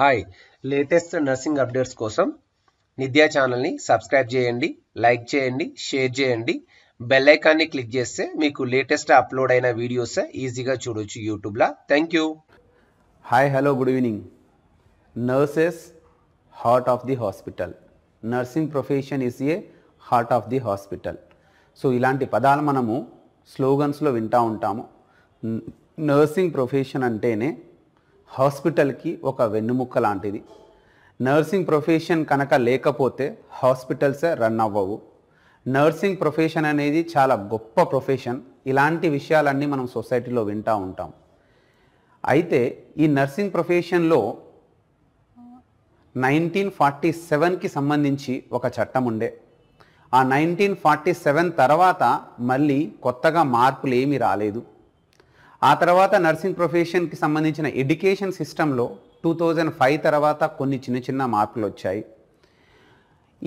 hi latest nursing updates కోసం నిద్యా ఛానల్ని subscribe చేయండి లైక్ చేయండి షేర్ చేయండి బెల్ ఐకాన్ని క్లిక్ చేస్తే మీకు లేటెస్ట్ అప్లోడ్ అయిన వీడియోస్ ఈజీగా చూడొచ్చు యూట్యూబ్లో thank you hi hello good evening nurses heart of the hospital nursing profession is a heart of the hospital so ఇలాంటి పదాలు మనము స్లోగన్స్లో వింటూ ఉంటాము నర్సింగ్ ప్రొఫెషన్ అంటేనే హాస్పిటల్కి ఒక వెన్నుముక్క లాంటిది నర్సింగ్ ప్రొఫెషన్ కనుక లేకపోతే హాస్పిటల్సే రన్ అవ్వవు నర్సింగ్ ప్రొఫెషన్ అనేది చాలా గొప్ప ప్రొఫెషన్ ఇలాంటి విషయాలన్నీ మనం సొసైటీలో వింటూ ఉంటాం అయితే ఈ నర్సింగ్ ప్రొఫెషన్లో నైన్టీన్ ఫార్టీ సెవెన్కి సంబంధించి ఒక చట్టం ఉండే ఆ నైన్టీన్ ఫార్టీ సెవెన్ తర్వాత మళ్ళీ కొత్తగా మార్పులు ఏమీ రాలేదు ఆ తర్వాత నర్సింగ్ ప్రొఫెషన్కి సంబంధించిన ఎడ్యుకేషన్ సిస్టంలో టూ థౌజండ్ ఫైవ్ తర్వాత కొన్ని చిన్న చిన్న మార్పులు వచ్చాయి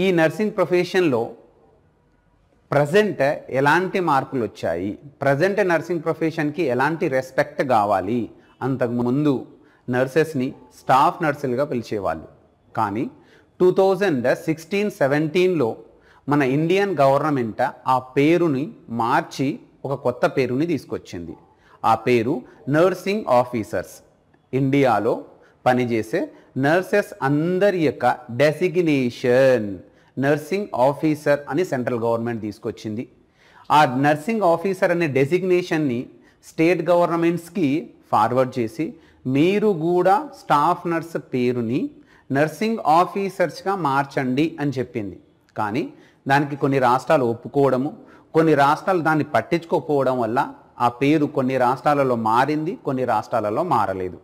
ఈ నర్సింగ్ ప్రొఫెషన్లో ప్రజెంట్ ఎలాంటి మార్పులు వచ్చాయి ప్రజెంట్ నర్సింగ్ ప్రొఫెషన్కి ఎలాంటి రెస్పెక్ట్ కావాలి అంతకుముందు నర్సెస్ని స్టాఫ్ నర్సులుగా పిలిచేవాళ్ళు కానీ టూ థౌజండ్ సిక్స్టీన్ సెవెంటీన్లో మన ఇండియన్ గవర్నమెంట్ ఆ పేరుని మార్చి ఒక కొత్త పేరుని తీసుకొచ్చింది ఆ పేరు నర్సింగ్ ఆఫీసర్స్ ఇండియాలో పనిచేసే నర్సెస్ అందరి యొక్క డెసిగ్నేషన్ నర్సింగ్ ఆఫీసర్ అని సెంట్రల్ గవర్నమెంట్ తీసుకొచ్చింది ఆ నర్సింగ్ ఆఫీసర్ అనే డెసిగ్నేషన్ని స్టేట్ గవర్నమెంట్స్కి ఫార్వర్డ్ చేసి మీరు కూడా స్టాఫ్ నర్స్ పేరుని నర్సింగ్ ఆఫీసర్స్గా మార్చండి అని చెప్పింది కానీ దానికి కొన్ని రాష్ట్రాలు ఒప్పుకోవడము కొన్ని రాష్ట్రాలు దాన్ని పట్టించుకోకపోవడం వల్ల ఆ పేరు కొన్ని రాష్ట్రాలలో మారింది కొన్ని రాష్ట్రాలలో మారలేదు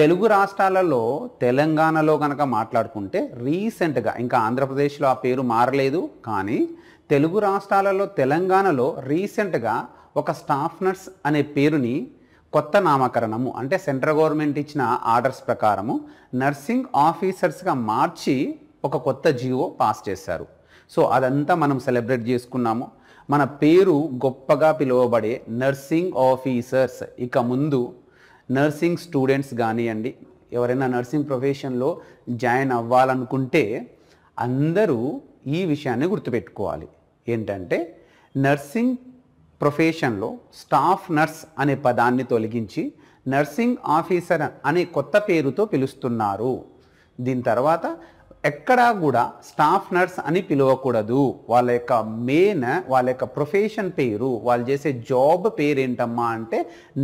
తెలుగు రాష్ట్రాలలో తెలంగాణలో కనుక మాట్లాడుకుంటే రీసెంట్గా ఇంకా ఆంధ్రప్రదేశ్లో ఆ పేరు మారలేదు కానీ తెలుగు రాష్ట్రాలలో తెలంగాణలో రీసెంట్గా ఒక స్టాఫ్ నర్స్ అనే పేరుని కొత్త నామకరణము అంటే సెంట్రల్ గవర్నమెంట్ ఇచ్చిన ఆర్డర్స్ ప్రకారము నర్సింగ్ ఆఫీసర్స్గా మార్చి ఒక కొత్త జీవో పాస్ చేశారు సో అదంతా మనం సెలబ్రేట్ చేసుకున్నాము మన పేరు గొప్పగా పిలువబడే నర్సింగ్ ఆఫీసర్స్ ఇక ముందు నర్సింగ్ స్టూడెంట్స్ కానివ్వండి ఎవరైనా నర్సింగ్ ప్రొఫెషన్లో జాయిన్ అవ్వాలనుకుంటే అందరూ ఈ విషయాన్ని గుర్తుపెట్టుకోవాలి ఏంటంటే నర్సింగ్ ప్రొఫెషన్లో స్టాఫ్ నర్స్ అనే పదాన్ని తొలగించి నర్సింగ్ ఆఫీసర్ అనే కొత్త పేరుతో పిలుస్తున్నారు దీని తర్వాత ఎక్కడా కూడా స్టాఫ్ నర్స్ అని పిలవకూడదు వాళ్ళ యొక్క మెయిన్ వాళ్ళ యొక్క ప్రొఫెషన్ పేరు వాళ్ళు చేసే జాబ్ పేరు ఏంటమ్మా అంటే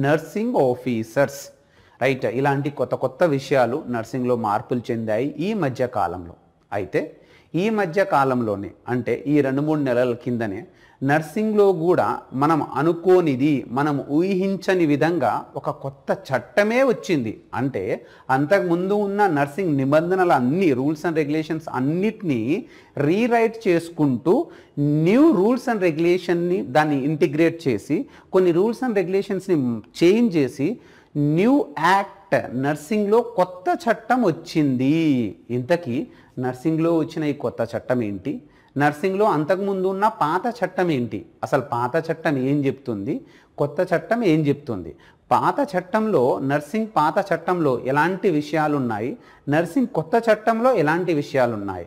నర్సింగ్ ఆఫీసర్స్ రైట్ ఇలాంటి కొత్త కొత్త విషయాలు నర్సింగ్లో మార్పులు చెందాయి ఈ మధ్య కాలంలో అయితే ఈ మధ్య కాలంలోనే అంటే ఈ రెండు మూడు నెలల కిందనే నర్సింగ్లో కూడా మనం అనుకోనిది మనం ఊహించని విధంగా ఒక కొత్త చట్టమే వచ్చింది అంటే అంతకుముందు ఉన్న నర్సింగ్ నిబంధనలు అన్ని రూల్స్ అండ్ రెగ్యులేషన్స్ అన్నిటినీ రీరైట్ చేసుకుంటూ న్యూ రూల్స్ అండ్ రెగ్యులేషన్ని దాన్ని ఇంటిగ్రేట్ చేసి కొన్ని రూల్స్ అండ్ రెగ్యులేషన్స్ని చేంజ్ చేసి న్యూ యాక్ట్ నర్సింగ్లో కొత్త చట్టం వచ్చింది ఇంతకీ నర్సింగ్లో వచ్చిన ఈ కొత్త చట్టం ఏంటి నర్సింగ్లో అంతకుముందు ఉన్న పాత చట్టం ఏంటి అసలు పాత చట్టం ఏం చెప్తుంది కొత్త చట్టం ఏం చెప్తుంది పాత చట్టంలో నర్సింగ్ పాత చట్టంలో ఎలాంటి విషయాలు ఉన్నాయి నర్సింగ్ కొత్త చట్టంలో ఎలాంటి విషయాలు ఉన్నాయి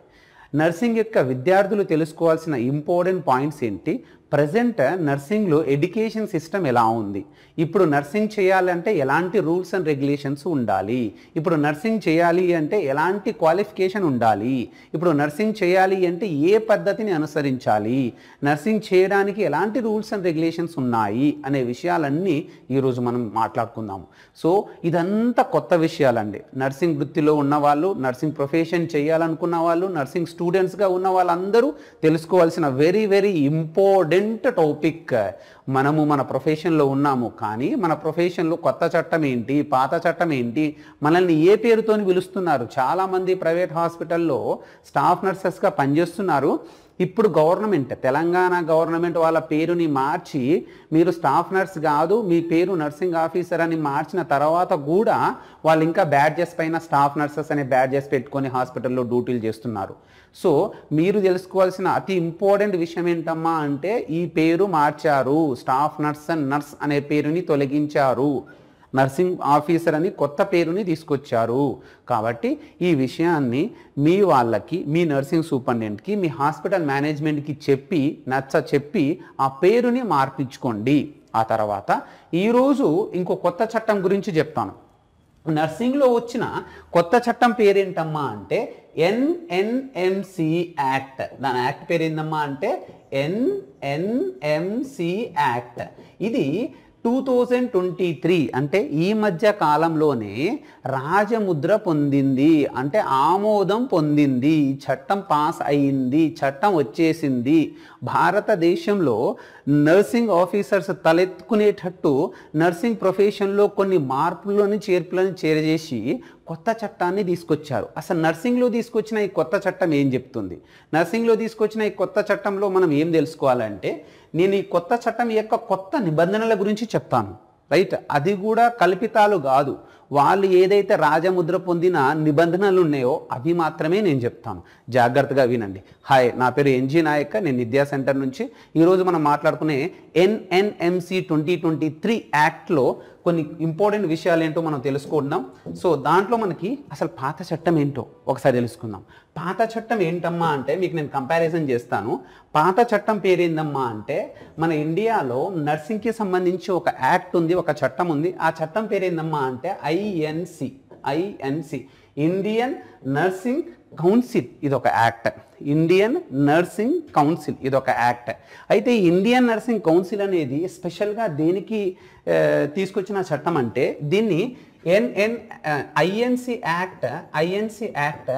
నర్సింగ్ యొక్క విద్యార్థులు తెలుసుకోవాల్సిన ఇంపార్టెంట్ పాయింట్స్ ఏంటి ప్రజెంట్ నర్సింగ్లో ఎడ్యుకేషన్ సిస్టమ్ ఎలా ఉంది ఇప్పుడు నర్సింగ్ చేయాలంటే ఎలాంటి రూల్స్ అండ్ రెగ్యులేషన్స్ ఉండాలి ఇప్పుడు నర్సింగ్ చేయాలి అంటే ఎలాంటి క్వాలిఫికేషన్ ఉండాలి ఇప్పుడు నర్సింగ్ చేయాలి అంటే ఏ పద్ధతిని అనుసరించాలి నర్సింగ్ చేయడానికి ఎలాంటి రూల్స్ అండ్ రెగ్యులేషన్స్ ఉన్నాయి అనే విషయాలన్నీ ఈరోజు మనం మాట్లాడుకుందాము సో ఇదంతా కొత్త విషయాలండి నర్సింగ్ వృత్తిలో ఉన్నవాళ్ళు నర్సింగ్ ప్రొఫెషన్ చేయాలనుకున్న వాళ్ళు నర్సింగ్ స్టూడెంట్స్గా ఉన్న వాళ్ళందరూ తెలుసుకోవాల్సిన very very important important topic మనము మన ప్రొఫెషన్లో ఉన్నాము కానీ మన ప్రొఫెషన్లో కొత్త చట్టం ఏంటి పాత చట్టం ఏంటి మనల్ని ఏ పేరుతో పిలుస్తున్నారు చాలామంది ప్రైవేట్ హాస్పిటల్లో స్టాఫ్ నర్సెస్గా పనిచేస్తున్నారు ఇప్పుడు గవర్నమెంట్ తెలంగాణ గవర్నమెంట్ వాళ్ళ పేరుని మార్చి మీరు స్టాఫ్ నర్స్ కాదు మీ పేరు నర్సింగ్ ఆఫీసర్ అని మార్చిన తర్వాత కూడా వాళ్ళు ఇంకా బ్యాడ్జెస్ పైన స్టాఫ్ నర్సెస్ అనే బ్యాడ్జెస్ పెట్టుకొని హాస్పిటల్లో డ్యూటీలు చేస్తున్నారు సో మీరు తెలుసుకోవాల్సిన అతి ఇంపార్టెంట్ విషయం ఏంటమ్మా అంటే ఈ పేరు మార్చారు స్టాఫ్ నర్స్ అండ్ నర్స్ అనే పేరుని తొలగించారు నర్సింగ్ ఆఫీసర్ అని కొత్త పేరుని తీసుకొచ్చారు కాబట్టి ఈ విషయాన్ని మీ వాళ్ళకి మీ నర్సింగ్ సూపరింటెండెంట్కి మీ హాస్పిటల్ మేనేజ్మెంట్కి చెప్పి నచ్చ చెప్పి ఆ పేరుని మార్పించుకోండి ఆ తర్వాత ఈరోజు ఇంకో కొత్త చట్టం గురించి చెప్తాను నర్సింగ్లో వచ్చిన కొత్త చట్టం పేరేంటమ్మా అంటే ఎన్ఎన్ఎంసి యాక్ట్ దాని యాక్ట్ పేరేందమ్మా అంటే ఎన్ఎన్ఎంసి యాక్ట్ ఇది టూ థౌజండ్ ట్వంటీ త్రీ అంటే ఈ మధ్య కాలంలోనే రాజముద్ర పొందింది అంటే ఆమోదం పొందింది చట్టం పాస్ అయింది చట్టం వచ్చేసింది భారతదేశంలో నర్సింగ్ ఆఫీసర్స్ తలెత్తుకునేటట్టు నర్సింగ్ ప్రొఫెషన్లో కొన్ని మార్పులను చేర్పులను చేరజేసి కొత్త చట్టాన్ని తీసుకొచ్చారు అసలు నర్సింగ్లో తీసుకొచ్చిన ఈ కొత్త చట్టం ఏం చెప్తుంది నర్సింగ్లో తీసుకొచ్చిన ఈ కొత్త చట్టంలో మనం ఏం తెలుసుకోవాలంటే నేను ఈ కొత్త చట్టం యొక్క కొత్త నిబంధనల గురించి చెప్తాను రైట్ అది కూడా కల్పితాలు కాదు వాళ్ళు ఏదైతే రాజముద్ర పొందిన నిబంధనలు ఉన్నాయో అవి మాత్రమే నేను చెప్తాను జాగ్రత్తగా వినండి హాయ్ నా పేరు ఎన్జీ నాయక్ నేను విద్యా సెంటర్ నుంచి ఈరోజు మనం మాట్లాడుకునే ఎన్ఎన్ఎంసి ట్వంటీ ట్వంటీ త్రీ యాక్ట్లో కొన్ని ఇంపార్టెంట్ విషయాలు ఏంటో మనం తెలుసుకుంటున్నాం సో దాంట్లో మనకి అసలు పాత చట్టం ఏంటో ఒకసారి తెలుసుకుందాం పాత చట్టం ఏంటమ్మా అంటే మీకు నేను కంపారిజన్ చేస్తాను పాత చట్టం పేరేందమ్మా అంటే మన ఇండియాలో నర్సింగ్కి సంబంధించి ఒక యాక్ట్ ఉంది ఒక చట్టం ఉంది ఆ చట్టం పేరేందమ్మా అంటే INC INC Indian nursing council ఇదొక యాక్ట్ ఇండియన్ నర్సింగ్ కౌన్సిల్ ఇదొక యాక్ట్ అయితే ఇండియన్ నర్సింగ్ కౌన్సిల్ అనేది స్పెషల్గా దేనికి తీసుకొచ్చిన చట్టం అంటే దీన్ని NN INC act INC act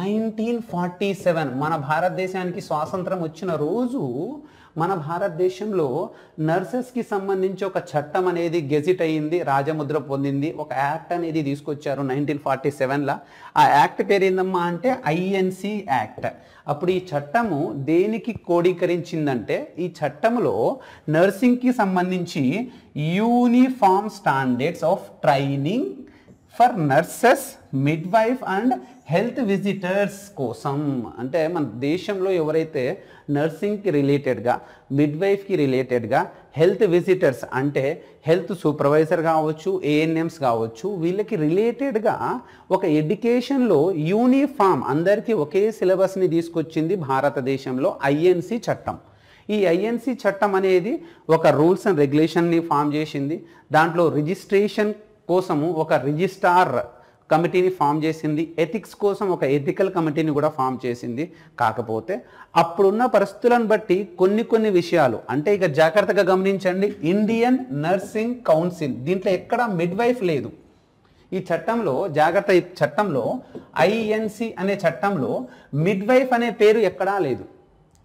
nineteen forty seven మన భారతదేశానికి స్వాతంత్రం వచ్చిన రోజు మన భారతదేశంలో నర్సెస్కి సంబంధించి ఒక చట్టం అనేది గెజిట్ అయ్యింది రాజముద్ర పొందింది ఒక యాక్ట్ అనేది తీసుకొచ్చారు నైన్టీన్ ఫార్టీ సెవెన్లో ఆ యాక్ట్ పేరేందమ్మా అంటే ఐఎన్సి యాక్ట్ అప్పుడు ఈ చట్టము దేనికి కోడీకరించిందంటే ఈ చట్టంలో నర్సింగ్కి సంబంధించి uniform standards of training for nurses midwife and health visitors కోసం అంటే మన దేశంలో ఎవరైతే నర్సింగ్కి రిలేటెడ్గా మిడ్ వైఫ్కి రిలేటెడ్గా హెల్త్ విజిటర్స్ అంటే హెల్త్ సూపర్వైజర్ కావచ్చు ఏఎన్ఎంస్ కావచ్చు వీళ్ళకి రిలేటెడ్గా ఒక ఎడ్యుకేషన్లో యూనిఫామ్ అందరికీ ఒకే సిలబస్ని తీసుకొచ్చింది భారతదేశంలో ఐఎన్సి చట్టం ఈ ఐఎన్సి చట్టం అనేది ఒక రూల్స్ అండ్ రెగ్యులేషన్ని ఫామ్ చేసింది దాంట్లో రిజిస్ట్రేషన్ కోసము ఒక రిజిస్టార్ కమిటీని ఫామ్ చేసింది ఎథిక్స్ కోసం ఒక ఎథికల్ కమిటీని కూడా ఫామ్ చేసింది కాకపోతే అప్పుడున్న పరిస్థితులను బట్టి కొన్ని కొన్ని విషయాలు అంటే ఇక జాగ్రత్తగా గమనించండి ఇండియన్ నర్సింగ్ కౌన్సిల్ దీంట్లో ఎక్కడ మిడ్వైఫ్ లేదు ఈ చట్టంలో జాగ్రత్త చట్టంలో ఐఎన్సి అనే చట్టంలో మిడ్వైఫ్ అనే పేరు ఎక్కడా లేదు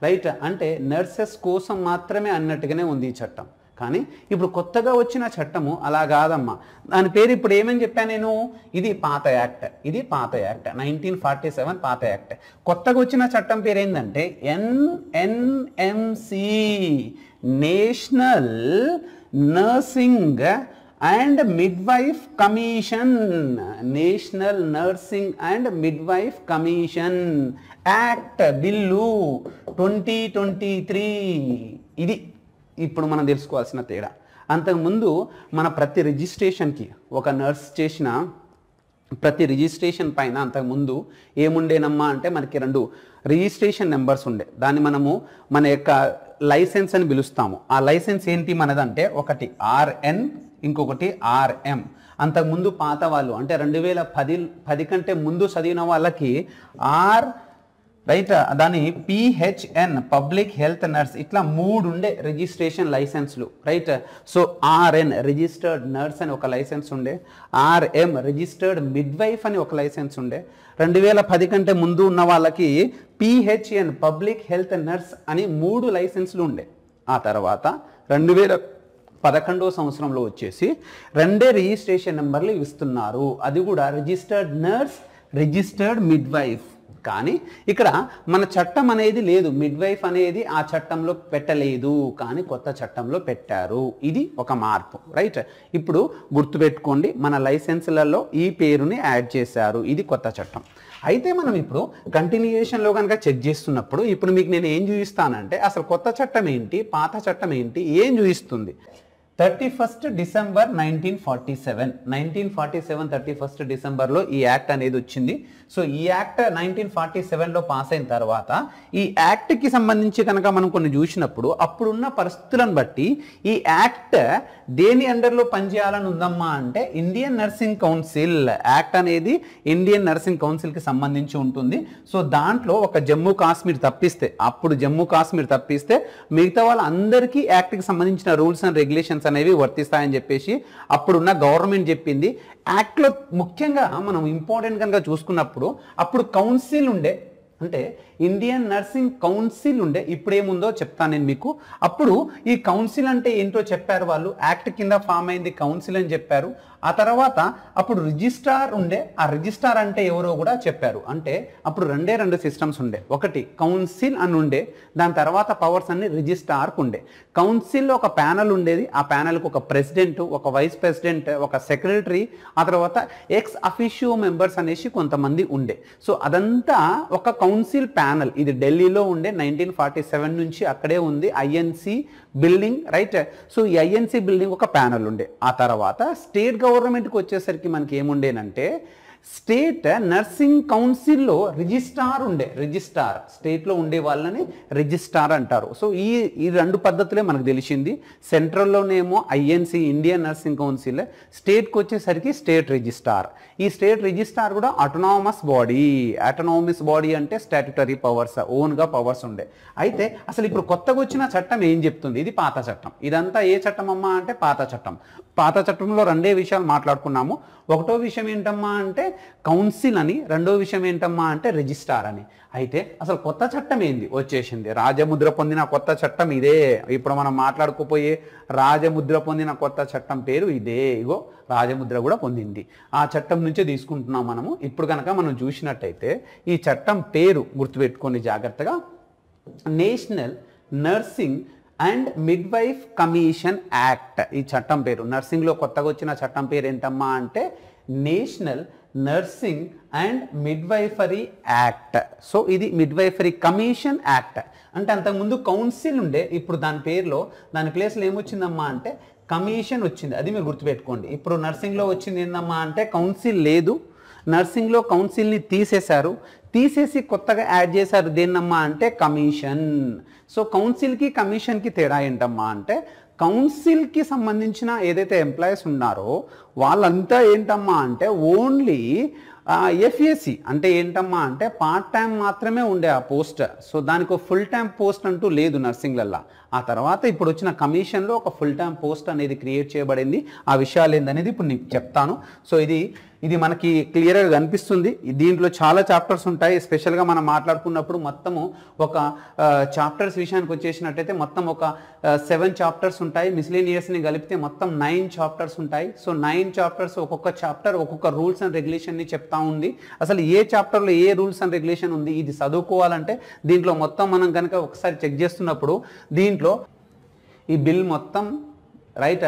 రైట్ అంటే నర్సెస్ కోసం మాత్రమే అన్నట్టుగానే ఉంది ఈ చట్టం కానీ ఇప్పుడు కొత్తగా వచ్చిన చట్టము అలా కాదమ్మా దాని పేరు ఇప్పుడు ఏమని చెప్పాను నేను ఇది పాత యాక్ట్ ఇది పాత యాక్ట్ నైన్టీన్ ఫార్టీ సెవెన్ పాత యాక్ట్ కొత్తగా వచ్చిన చట్టం పేరు ఏంటంటే NNMC national nursing and midwife commission national nursing and midwife commission act bill twenty twenty three ఇది ఇప్పుడు మనం తెలుసుకోవాల్సిన తేడా అంతకుముందు మన ప్రతి రిజిస్ట్రేషన్కి ఒక నర్స్ చేసిన ప్రతి రిజిస్ట్రేషన్ పైన అంతకుముందు ఏముండేనమ్మా అంటే మనకి రెండు రిజిస్ట్రేషన్ నెంబర్స్ ఉండే దాన్ని మనము మన యొక్క లైసెన్స్ అని పిలుస్తాము ఆ లైసెన్స్ ఏంటి మనదంటే ఒకటి ఆర్ఎన్ ఇంకొకటి ఆర్ఎం అంతకుముందు పాత వాళ్ళు అంటే రెండు వేల పది పది కంటే ముందు చదివిన వాళ్ళకి ఆర్ రైట్ uh, దాని పిహెచ్ఎన్ పబ్లిక్ హెల్త్ నర్స్ ఇట్లా మూడు ఉండే రిజిస్ట్రేషన్ లైసెన్స్లు right so RN registered nurse అని ఒక లైసెన్స్ ఉండే ఆర్ఎం రిజిస్టర్డ్ మిడ్వైఫ్ అని ఒక లైసెన్స్ ఉండే రెండు వేల పది కంటే ముందు ఉన్న వాళ్ళకి పిహెచ్ఎన్ పబ్లిక్ హెల్త్ నర్స్ అని మూడు లైసెన్స్లు ఉండే ఆ తర్వాత రెండు వేల పదకొండవ సంవత్సరంలో వచ్చేసి రెండే రిజిస్ట్రేషన్ నెంబర్లు ఇస్తున్నారు అది కూడా రిజిస్టర్డ్ నర్స్ రిజిస్టర్డ్ మిడ్వైఫ్ కానీ ఇక్కడ మన చట్టం అనేది లేదు మిడ్వైఫ్ అనేది ఆ చట్టంలో పెట్టలేదు కానీ కొత్త చట్టంలో పెట్టారు ఇది ఒక మార్పు రైట్ ఇప్పుడు గుర్తుపెట్టుకోండి మన లైసెన్స్లలో ఈ పేరుని యాడ్ చేశారు ఇది కొత్త చట్టం అయితే మనం ఇప్పుడు కంటిన్యూయేషన్లో కనుక చెక్ చేస్తున్నప్పుడు ఇప్పుడు మీకు నేను ఏం చూపిస్తానంటే అసలు కొత్త చట్టం ఏంటి పాత చట్టం ఏంటి ఏం చూపిస్తుంది thirty first December nineteen forty seven nineteen forty seven thirty first డిసెంబర్లో ఈ యాక్ట్ అనేది వచ్చింది సో ఈ యాక్ట్ నైన్టీన్ ఫార్టీ సెవెన్లో పాస్ అయిన తర్వాత ఈ యాక్ట్కి సంబంధించి కనుక మనం కొన్ని చూసినప్పుడు అప్పుడున్న పరిస్థితులను బట్టి ఈ యాక్ట్ దేని అండర్లో పనిచేయాలని ఉందమ్మా అంటే ఇండియన్ నర్సింగ్ కౌన్సిల్ యాక్ట్ అనేది ఇండియన్ నర్సింగ్ కౌన్సిల్కి సంబంధించి ఉంటుంది సో దాంట్లో ఒక జమ్మూ కాశ్మీర్ తప్పిస్తే అప్పుడు జమ్మూ కాశ్మీర్ తప్పిస్తే మిగతా వాళ్ళందరికీ యాక్ట్కి సంబంధించిన రూల్స్ అండ్ రెగ్యులేషన్ రెగ్యులేషన్స్ అనేవి వర్తిస్తాయని చెప్పేసి అప్పుడున్న గవర్నమెంట్ చెప్పింది యాక్ట్లో ముఖ్యంగా మనం ఇంపార్టెంట్ కనుక చూసుకున్నప్పుడు అప్పుడు కౌన్సిల్ ఉండే అంటే ఇండియన్ నర్సింగ్ కౌన్సిల్ ఉండే ఇప్పుడేముందో చెప్తాను నేను మీకు అప్పుడు ఈ కౌన్సిల్ అంటే ఏంటో చెప్పారు వాళ్ళు యాక్ట్ కింద ఫామ్ అయింది కౌన్సిల్ అని చెప్పారు ఆ తర్వాత అప్పుడు రిజిస్ట్రార్ ఉండే ఆ రిజిస్ట్రార్ అంటే ఎవరో కూడా చెప్పారు అంటే అప్పుడు రెండే రెండు సిస్టమ్స్ ఉండే ఒకటి కౌన్సిల్ అని ఉండే దాని తర్వాత పవర్స్ అన్ని రిజిస్ట్రార్కు ఉండే కౌన్సిల్లో ఒక ప్యానల్ ఉండేది ఆ ప్యానల్కి ఒక ప్రెసిడెంట్ ఒక వైస్ ప్రెసిడెంట్ ఒక సెక్రటరీ ఆ తర్వాత ఎక్స్ అఫీషియో మెంబర్స్ అనేసి కొంతమంది ఉండే సో అదంతా ఒక కౌన్సిల్ ప్యానల్ ప్యానల్ ఇది ఢిల్లీలో ఉండే నైన్టీన్ ఫార్టీ సెవెన్ నుంచి అక్కడే ఉంది ఐఎన్సి బిల్డింగ్ రైట్ సో ఈ ఐఎన్సి బిల్డింగ్ ఒక ప్యానల్ ఉండే ఆ తర్వాత స్టేట్ గవర్నమెంట్కి వచ్చేసరికి మనకి ఏముండేనంటే స్టేట్ నర్సింగ్ కౌన్సిల్లో రిజిస్ట్రార్ ఉండే రిజిస్ట్రార్ స్టేట్లో ఉండే వాళ్ళని రిజిస్ట్రార్ అంటారు సో ఈ ఈ రెండు పద్ధతులే మనకు తెలిసింది సెంట్రల్లోనేమో ఐఎన్సి ఇండియన్ నర్సింగ్ కౌన్సిల్ స్టేట్కి వచ్చేసరికి స్టేట్ రిజిస్ట్రార్ ఈ స్టేట్ రిజిస్ట్రార్ కూడా అటోనామస్ బాడీ అటోనామస్ బాడీ అంటే స్టాట్యుటరీ పవర్స్ ఓన్గా పవర్స్ ఉండే అయితే అసలు ఇప్పుడు కొత్తగా వచ్చిన చట్టం ఏం చెప్తుంది ఇది పాత చట్టం ఇదంతా ఏ చట్టం అమ్మా అంటే పాత చట్టం పాత చట్టంలో రెండే విషయాలు మాట్లాడుకున్నాము ఒకటో విషయం ఏంటమ్మా అంటే కౌన్సిల్ అని రెండో విషయం ఏంటమ్మా అంటే రిజిస్ట్రార్ అని అయితే అసలు కొత్త చట్టం ఏంది వచ్చేసింది రాజముద్ర పొందిన కొత్త చట్టం ఇదే ఇప్పుడు మనం మాట్లాడుకోపోయే రాజముద్ర పొందిన కొత్త చట్టం పేరు ఇదే ఇగో రాజముద్ర కూడా పొందింది ఆ చట్టం నుంచే తీసుకుంటున్నాం మనము ఇప్పుడు కనుక మనం చూసినట్టయితే ఈ చట్టం పేరు గుర్తుపెట్టుకొని జాగ్రత్తగా national nursing and midwife commission act ఈ చట్టం పేరు నర్సింగ్లో కొత్తగా వచ్చిన చట్టం పేరు ఏంటమ్మా అంటే national nursing and midwifery act so ఇది మిడ్వైఫరీ కమిషన్ యాక్ట్ అంటే అంతకుముందు కౌన్సిల్ ఉండే ఇప్పుడు దాని పేరులో దాని ప్లేస్లో ఏమొచ్చిందమ్మా అంటే కమిషన్ వచ్చింది అది మీరు గుర్తుపెట్టుకోండి ఇప్పుడు నర్సింగ్లో వచ్చింది ఏందమ్మా అంటే కౌన్సిల్ లేదు నర్సింగ్లో కౌన్సిల్ని తీసేశారు తీసేసి కొత్తగా యాడ్ చేశారు దేన్నమ్మా అంటే కమిషన్ సో కౌన్సిల్కి కమిషన్కి తేడా ఏంటమ్మా అంటే కౌన్సిల్కి సంబంధించిన ఏదైతే ఎంప్లాయీస్ ఉన్నారో వాళ్ళంతా ఏంటమ్మా అంటే ఓన్లీ ఎఫ్ఏసి అంటే ఏంటమ్మా అంటే పార్ట్ టైం మాత్రమే ఉండే ఆ పోస్ట్ సో దానికి ఫుల్ టైం పోస్ట్ అంటూ లేదు నర్సింగ్లల్లో ఆ తర్వాత ఇప్పుడు వచ్చిన కమిషన్లో ఒక ఫుల్ టైం పోస్ట్ అనేది క్రియేట్ చేయబడింది ఆ విషయాలు ఏందనేది ఇప్పుడు నీకు చెప్తాను సో ఇది ఇది మనకి క్లియర్గా కనిపిస్తుంది దీంట్లో చాలా చాప్టర్స్ ఉంటాయి స్పెషల్గా మనం మాట్లాడుకున్నప్పుడు మొత్తము ఒక చాప్టర్స్ విషయానికి వచ్చేసినట్టయితే మొత్తం ఒక సెవెన్ చాప్టర్స్ ఉంటాయి మిస్లీనియర్స్ని కలిపితే మొత్తం నైన్ చాప్టర్స్ ఉంటాయి సో నైన్ చాప్టర్స్ ఒక్కొక్క చాప్టర్ ఒక్కొక్క రూల్స్ అండ్ రెగ్యులేషన్ని చెప్తా ఉంది అసలు ఏ చాప్టర్లో ఏ రూల్స్ అండ్ రెగ్యులేషన్ ఉంది ఇది చదువుకోవాలంటే దీంట్లో మొత్తం మనం కనుక ఒకసారి చెక్ చేస్తున్నప్పుడు దీంట్లో దీంట్లో ఈ బిల్ మొత్తం రైట్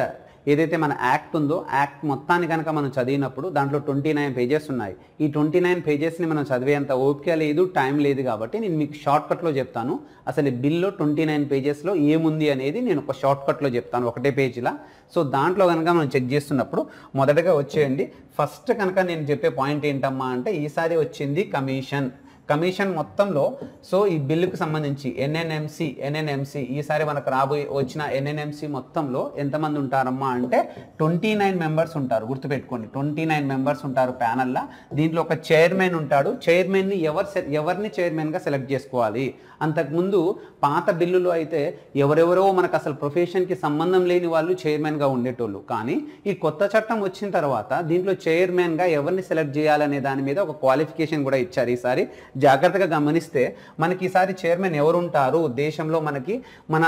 ఏదైతే మన యాక్ట్ ఉందో యాక్ట్ మొత్తాన్ని కనుక మనం చదివినప్పుడు దాంట్లో ట్వంటీ నైన్ పేజెస్ ఉన్నాయి ఈ ట్వంటీ నైన్ పేజెస్ని మనం చదివేంత ఓపిక లేదు టైం లేదు కాబట్టి నేను మీకు షార్ట్కట్లో చెప్తాను అసలు బిల్లో ట్వంటీ నైన్ పేజెస్లో ఏముంది అనేది నేను ఒక షార్ట్కట్లో చెప్తాను ఒకటే పేజీలా సో దాంట్లో కనుక మనం చెక్ చేస్తున్నప్పుడు మొదటగా వచ్చేయండి ఫస్ట్ కనుక నేను చెప్పే పాయింట్ ఏంటమ్మా అంటే ఈసారి వచ్చింది కమిషన్ కమిషన్ మొత్తంలో సో ఈ బిల్లుకు సంబంధించి ఎన్ఎన్ఎంసి ఎన్ఎన్ఎంసి ఈసారి మనకు రాబోయే వచ్చిన ఎన్ఎన్ఎంసి మొత్తంలో ఎంతమంది ఉంటారమ్మా అంటే ట్వంటీ నైన్ మెంబర్స్ ఉంటారు గుర్తుపెట్టుకోండి ట్వంటీ నైన్ మెంబర్స్ ఉంటారు ప్యానల్లో దీంట్లో ఒక చైర్మన్ ఉంటాడు చైర్మన్ని ఎవరు ఎవరిని చైర్మన్గా సెలెక్ట్ చేసుకోవాలి అంతకుముందు పాత బిల్లులో అయితే ఎవరెవరో మనకు అసలు ప్రొఫెషన్కి సంబంధం లేని వాళ్ళు చైర్మన్గా ఉండేటోళ్ళు కానీ ఈ కొత్త చట్టం వచ్చిన తర్వాత దీంట్లో చైర్మన్గా ఎవరిని సెలెక్ట్ చేయాలనే దాని మీద ఒక క్వాలిఫికేషన్ కూడా ఇచ్చారు ఈసారి జాగ్రత్తగా గమనిస్తే మనకి ఈసారి చైర్మన్ ఎవరుంటారు దేశంలో మనకి మన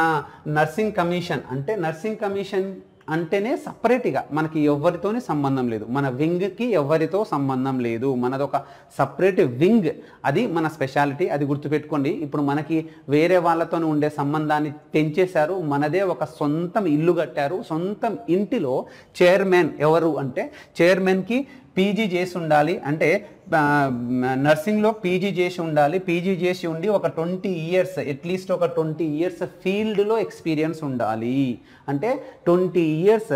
నర్సింగ్ కమిషన్ అంటే నర్సింగ్ కమిషన్ అంటేనే సపరేట్గా మనకి ఎవరితోనే సంబంధం లేదు మన వింగ్కి ఎవరితో సంబంధం లేదు మనదొక సపరేట్ వింగ్ అది మన స్పెషాలిటీ అది గుర్తుపెట్టుకోండి ఇప్పుడు మనకి వేరే వాళ్ళతో ఉండే సంబంధాన్ని తెంచేశారు మనదే ఒక సొంతం ఇల్లు కట్టారు సొంతం ఇంటిలో చైర్మన్ ఎవరు అంటే చైర్మన్కి పీజీ చేసి ఉండాలి అంటే నర్సింగ్లో పీజీ చేసి ఉండాలి పీజీ చేసి ఉండి ఒక ట్వంటీ ఇయర్స్ అట్లీస్ట్ ఒక ట్వంటీ ఇయర్స్ ఫీల్డ్లో ఎక్స్పీరియన్స్ ఉండాలి అంటే ట్వంటీ ఇయర్స్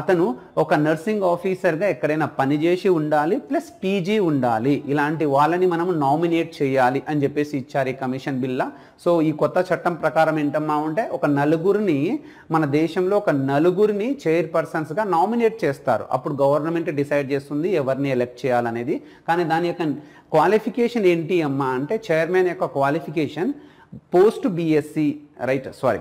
అతను ఒక నర్సింగ్ ఆఫీసర్గా ఎక్కడైనా పనిచేసి ఉండాలి ప్లస్ పీజీ ఉండాలి ఇలాంటి వాళ్ళని మనం నామినేట్ చేయాలి అని చెప్పేసి ఇచ్చారు ఈ కమిషన్ బిల్లా సో ఈ కొత్త చట్టం ప్రకారం ఏంటమ్మా ఉంటే ఒక నలుగురిని మన దేశంలో ఒక నలుగురిని చైర్పర్సన్స్గా నామినేట్ చేస్తారు అప్పుడు గవర్నమెంట్ డిసైడ్ చేస్తుంది ఎవరిని ఎలెక్ట్ చేయాలనేది కానీ దాని యొక్క క్వాలిఫికేషన్ ఏంటి అమ్మా అంటే చైర్మన్ యొక్క qualification post BSc right sorry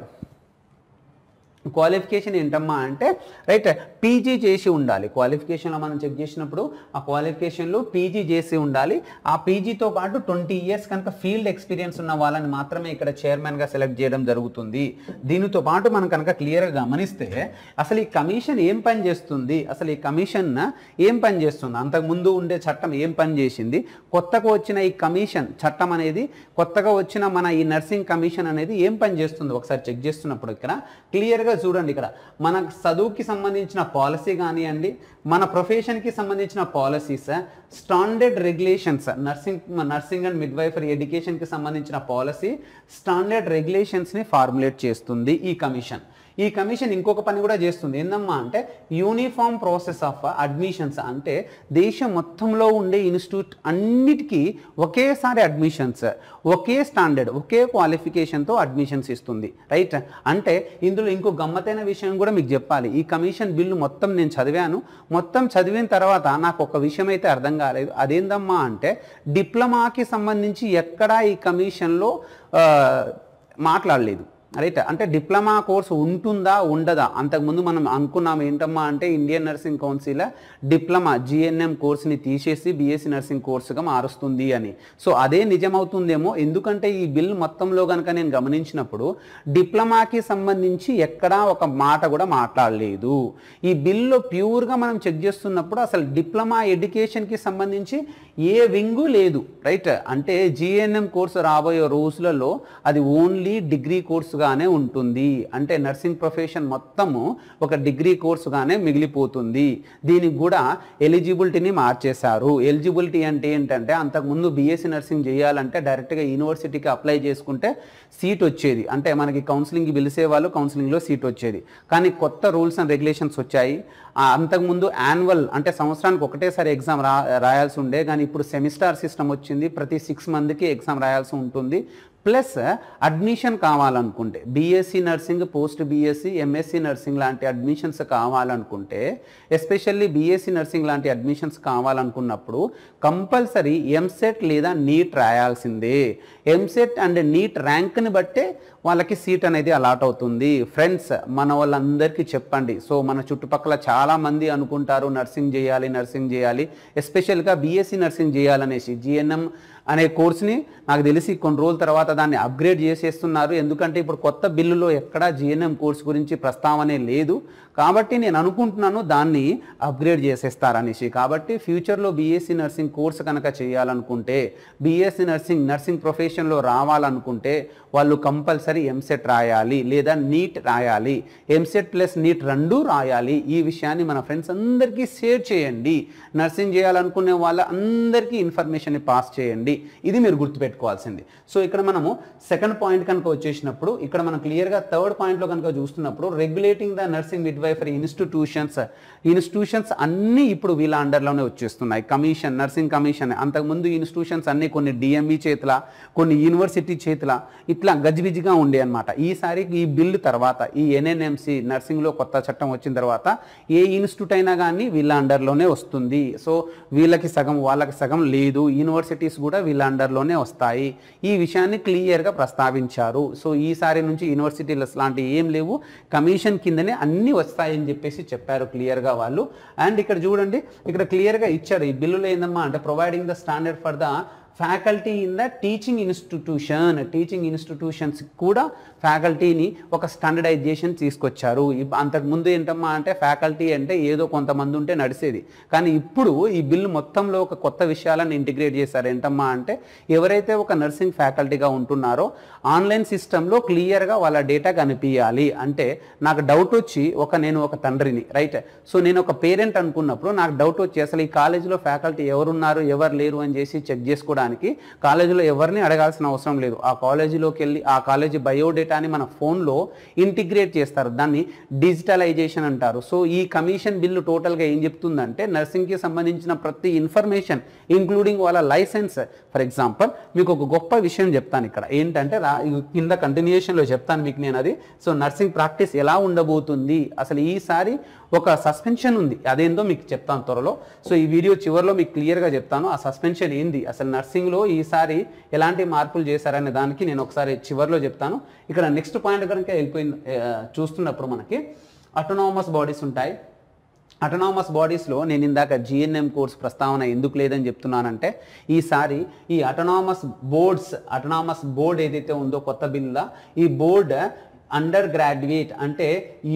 qualification ఏంటమ్మా అంటే రైట్ పీజీ చేసి ఉండాలి క్వాలిఫికేషన్లో మనం చెక్ చేసినప్పుడు ఆ క్వాలిఫికేషన్లో పీజీ చేసి ఉండాలి ఆ పీజీతో పాటు ట్వంటీ ఇయర్స్ కనుక ఫీల్డ్ ఎక్స్పీరియన్స్ ఉన్న వాళ్ళని మాత్రమే ఇక్కడ చైర్మన్గా సెలెక్ట్ చేయడం జరుగుతుంది దీనితో పాటు మనం కనుక క్లియర్గా గమనిస్తే అసలు ఈ కమిషన్ ఏం పని చేస్తుంది అసలు ఈ కమిషన్ ఏం పని చేస్తుంది అంతకుముందు ఉండే చట్టం ఏం పని చేసింది కొత్తగా వచ్చిన ఈ కమిషన్ చట్టం అనేది కొత్తగా వచ్చిన మన ఈ నర్సింగ్ కమిషన్ అనేది ఏం పని చేస్తుంది ఒకసారి చెక్ చేస్తున్నప్పుడు ఇక్కడ క్లియర్గా క్లియర్గా చూడండి ఇక్కడ మన చదువుకి సంబంధించిన పాలసీ కానివ్వండి మన ప్రొఫెషన్కి సంబంధించిన policies standard regulations nursing nursing and midwifery ఎడ్యుకేషన్కి సంబంధించిన పాలసీ స్టాండర్డ్ రెగ్యులేషన్స్ని ఫార్ములేట్ చేస్తుంది ఈ కమిషన్ ఈ కమిషన్ ఇంకొక పని కూడా చేస్తుంది ఏందమ్మా అంటే యూనిఫామ్ ప్రాసెస్ ఆఫ్ అడ్మిషన్స్ అంటే దేశం మొత్తంలో ఉండే ఇన్స్టిట్యూట్ అన్నిటికీ ఒకేసారి అడ్మిషన్స్ ఒకే స్టాండర్డ్ ఒకే క్వాలిఫికేషన్తో అడ్మిషన్స్ ఇస్తుంది రైట్ అంటే ఇందులో ఇంకో గమ్మతైన విషయం కూడా మీకు చెప్పాలి ఈ కమిషన్ బిల్లు మొత్తం నేను చదివాను మొత్తం చదివిన తర్వాత నాకు ఒక విషయం అయితే అర్థం కాలేదు అదేందమ్మా అంటే డిప్లొమాకి సంబంధించి ఎక్కడా ఈ కమిషన్లో మాట్లాడలేదు రైట్ అంటే డిప్లొమా కోర్సు ఉంటుందా ఉండదా అంతకుముందు మనం అనుకున్నాం ఏంటమ్మా అంటే Indian nursing council diploma GNM కోర్స్ని తీసేసి బీఎస్సీ నర్సింగ్ కోర్సుగా మారుస్తుంది అని సో అదే నిజమవుతుందేమో ఎందుకంటే ఈ బిల్ మొత్తంలో కనుక నేను గమనించినప్పుడు డిప్లొమాకి సంబంధించి ఎక్కడా ఒక మాట కూడా మాట్లాడలేదు ఈ బిల్లో ప్యూర్గా మనం చెక్ చేస్తున్నప్పుడు అసలు డిప్లొమా ఎడ్యుకేషన్కి సంబంధించి ఏ వింగు లేదు రైట్ అంటే జిఎన్ఎం కోర్సు రాబోయే రోజులలో అది ఓన్లీ డిగ్రీ కోర్సు కోర్సుగానే ఉంటుంది అంటే నర్సింగ్ ప్రొఫెషన్ మొత్తము ఒక డిగ్రీ కోర్సుగానే మిగిలిపోతుంది దీనికి కూడా ఎలిజిబిలిటీని మార్చేశారు ఎలిజిబిలిటీ అంటే ఏంటంటే అంతకుముందు బీఎస్సీ నర్సింగ్ చేయాలంటే డైరెక్ట్గా యూనివర్సిటీకి అప్లై చేసుకుంటే సీట్ వచ్చేది అంటే మనకి కౌన్సిలింగ్కి వాళ్ళు కౌన్సిలింగ్లో సీట్ వచ్చేది కానీ కొత్త రూల్స్ అండ్ రెగ్యులేషన్స్ వచ్చాయి అంతకుముందు యాన్యువల్ అంటే సంవత్సరానికి ఒకటేసారి ఎగ్జామ్ రా రాయాల్సి ఉండే కానీ ఇప్పుడు సెమిస్టార్ సిస్టమ్ వచ్చింది ప్రతి సిక్స్ మంత్కి ఎగ్జామ్ రాయాల్సి ఉంటుంది ప్లస్ అడ్మిషన్ కావాలనుకుంటే BSc nursing post BSc MSc nursing లాంటి అడ్మిషన్స్ కావాలనుకుంటే ఎస్పెషల్లీ బీఎస్సీ నర్సింగ్ లాంటి అడ్మిషన్స్ కావాలనుకున్నప్పుడు కంపల్సరీ ఎంసెట్ e లేదా నీట్ రాయాల్సిందే ఎంసెట్ e అండ్ నీట్ ర్యాంక్ని బట్టే వాళ్ళకి సీట్ అనేది అలాట్ అవుతుంది ఫ్రెండ్స్ మన వాళ్ళందరికీ చెప్పండి సో మన చుట్టుపక్కల చాలామంది అనుకుంటారు నర్సింగ్ చేయాలి నర్సింగ్ చేయాలి ఎస్పెషల్గా బీఎస్సీ నర్సింగ్ చేయాలనేసి జిఎన్ఎం అనే కోర్స్ని నాకు తెలిసి కొన్ని రోజుల తర్వాత దాన్ని అప్గ్రేడ్ చేసేస్తున్నారు ఎందుకంటే ఇప్పుడు కొత్త బిల్లులో ఎక్కడా జిఎన్ఎం కోర్స్ గురించి ప్రస్తావనే లేదు కాబట్టి నేను అనుకుంటున్నాను దాన్ని అప్గ్రేడ్ చేసేస్తారనేసి కాబట్టి ఫ్యూచర్లో బీఎస్సీ నర్సింగ్ కోర్స్ కనుక చేయాలనుకుంటే బీఎస్సీ నర్సింగ్ నర్సింగ్ ప్రొఫెషన్లో రావాలనుకుంటే వాళ్ళు కంపల్సరీ ఎంసెట్ e రాయాలి లేదా నీట్ రాయాలి ఎంసెట్ e ప్లస్ నీట్ రెండు రాయాలి ఈ విషయాన్ని మన ఫ్రెండ్స్ అందరికీ షేర్ చేయండి నర్సింగ్ చేయాలనుకునే వాళ్ళ అందరికీ ఇన్ఫర్మేషన్ని పాస్ చేయండి ఇది మీరు గుర్తుపెట్టుకోవాల్సింది సో ఇక్కడ మనము సెకండ్ పాయింట్ కనుక వచ్చేసినప్పుడు ఇక్కడ మనం క్లియర్గా థర్డ్ పాయింట్లో కనుక చూస్తున్నప్పుడు regulating the nursing midwifery institutions institutions అన్నీ ఇప్పుడు వీళ్ళ అండర్లోనే వచ్చేస్తున్నాయి కమిషన్ నర్సింగ్ కమిషన్ అంతకుముందు ఇన్స్టిట్యూషన్స్ అన్నీ కొన్ని డిఎంఈ e చేతుల కొన్ని యూనివర్సిటీ చేతుల ఇట్లా గజిబిజిగా ఉండే అనమాట ఈసారి ఈ బిల్లు తర్వాత ఈ ఎన్ఎన్ఎంసి నర్సింగ్లో కొత్త చట్టం వచ్చిన తర్వాత ఏ ఇన్స్టిట్యూట్ అయినా కానీ వీళ్ళ అండర్లోనే వస్తుంది సో వీళ్ళకి సగం వాళ్ళకి సగం లేదు యూనివర్సిటీస్ కూడా వీళ్ళ అండర్లోనే వస్తాయి ఈ విషయాన్ని క్లియర్గా ప్రస్తావించారు సో ఈసారి నుంచి యూనివర్సిటీలస్ లాంటి ఏం లేవు కమిషన్ కిందనే అన్నీ వస్తాయని చెప్పేసి చెప్పారు క్లియర్గా వాళ్ళు అండ్ ఇక్కడ చూడండి ఇక్కడ క్లియర్గా ఇచ్చారు ఈ బిల్లులు ఏందమ్మా అంటే providing the standard for the faculty in the teaching institution teaching institutions కూడా ఫ్యాకల్టీని ఒక స్టాండర్డైజేషన్ తీసుకొచ్చారు అంతకుముందు ఏంటమ్మా అంటే ఫ్యాకల్టీ అంటే ఏదో కొంతమంది ఉంటే నడిచేది కానీ ఇప్పుడు ఈ బిల్లు మొత్తంలో ఒక కొత్త విషయాలను ఇంటిగ్రేట్ చేశారు ఏంటమ్మా అంటే ఎవరైతే ఒక నర్సింగ్ ఫ్యాకల్టీగా ఉంటున్నారో ఆన్లైన్ సిస్టంలో క్లియర్గా వాళ్ళ డేటా కనిపించాలి అంటే నాకు డౌట్ వచ్చి ఒక నేను ఒక తండ్రిని రైట్ సో నేను ఒక పేరెంట్ అనుకున్నప్పుడు నాకు డౌట్ వచ్చి అసలు ఈ కాలేజీలో ఫ్యాకల్టీ ఎవరున్నారు ఎవరు లేరు అని చేసి చెక్ చేసుకోవడానికి తెలుసుకోవడానికి కాలేజీలో ఎవరిని అడగాల్సిన అవసరం లేదు ఆ కాలేజీలోకి వెళ్ళి ఆ కాలేజీ బయోడేటాని మన ఫోన్లో ఇంటిగ్రేట్ చేస్తారు దాన్ని డిజిటలైజేషన్ అంటారు సో ఈ కమిషన్ బిల్లు టోటల్గా ఏం చెప్తుందంటే నర్సింగ్కి సంబంధించిన ప్రతి ఇన్ఫర్మేషన్ ఇంక్లూడింగ్ వాళ్ళ లైసెన్స్ ఫర్ ఎగ్జాంపుల్ మీకు ఒక గొప్ప విషయం చెప్తాను ఇక్కడ ఏంటంటే కింద కంటిన్యూషన్లో చెప్తాను మీకు నేను అది సో నర్సింగ్ ప్రాక్టీస్ ఎలా ఉండబోతుంది అసలు ఈసారి ఒక సస్పెన్షన్ ఉంది అదేందో మీకు చెప్తాను త్వరలో సో ఈ వీడియో చివరిలో మీకు క్లియర్గా చెప్తాను ఆ సస్పెన్షన్ ఏంది అసలు నర్సింగ్లో ఈసారి ఎలాంటి మార్పులు చేశారనే దానికి నేను ఒకసారి చివరిలో చెప్తాను ఇక్కడ నెక్స్ట్ పాయింట్ కనుక వెళ్ళిపోయింది చూస్తున్నప్పుడు మనకి అటోనామస్ బాడీస్ ఉంటాయి అటోనామస్ బాడీస్లో నేను ఇందాక జిఎన్ఎం కోర్స్ ప్రస్తావన ఎందుకు లేదని చెప్తున్నానంటే ఈసారి ఈ అటోనామస్ బోర్డ్స్ అటోనామస్ బోర్డ్ ఏదైతే ఉందో కొత్త బిల్లా ఈ బోర్డ్ అండర్ గ్రాడ్యుయేట్ అంటే